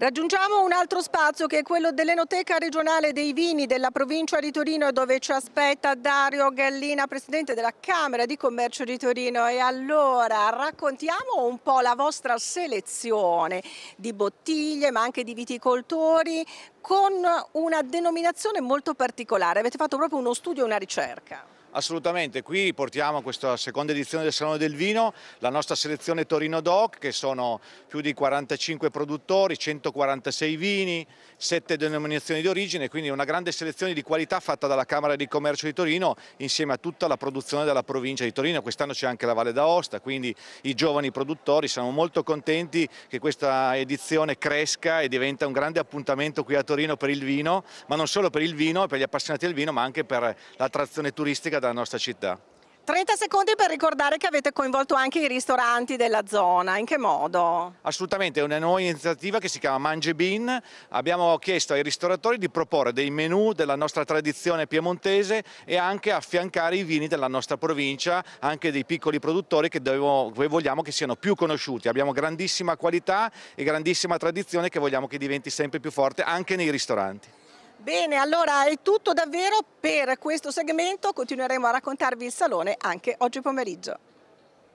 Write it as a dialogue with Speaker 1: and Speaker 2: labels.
Speaker 1: Raggiungiamo un altro spazio che è quello dell'Enoteca regionale dei vini della provincia di Torino dove ci aspetta Dario Gallina, presidente della Camera di Commercio di Torino. E allora raccontiamo un po' la vostra selezione di bottiglie ma anche di viticoltori, con una denominazione molto particolare. Avete fatto proprio uno studio e una ricerca.
Speaker 2: Assolutamente, qui portiamo questa seconda edizione del Salone del Vino, la nostra selezione Torino Doc, che sono più di 45 produttori, 146 vini, 7 denominazioni di origine, quindi una grande selezione di qualità fatta dalla Camera di Commercio di Torino insieme a tutta la produzione della provincia di Torino. Quest'anno c'è anche la Valle d'Aosta, quindi i giovani produttori siamo molto contenti che questa edizione cresca e diventa un grande appuntamento qui a Torino. Torino per il vino, ma non solo per il vino e per gli appassionati del vino, ma anche per l'attrazione turistica della nostra città.
Speaker 1: 30 secondi per ricordare che avete coinvolto anche i ristoranti della zona, in che modo?
Speaker 2: Assolutamente, è una nuova iniziativa che si chiama Mange Bean, abbiamo chiesto ai ristoratori di proporre dei menù della nostra tradizione piemontese e anche affiancare i vini della nostra provincia, anche dei piccoli produttori che vogliamo che siano più conosciuti, abbiamo grandissima qualità e grandissima tradizione che vogliamo che diventi sempre più forte anche nei ristoranti.
Speaker 1: Bene, allora è tutto davvero per questo segmento, continueremo a raccontarvi il salone anche oggi pomeriggio.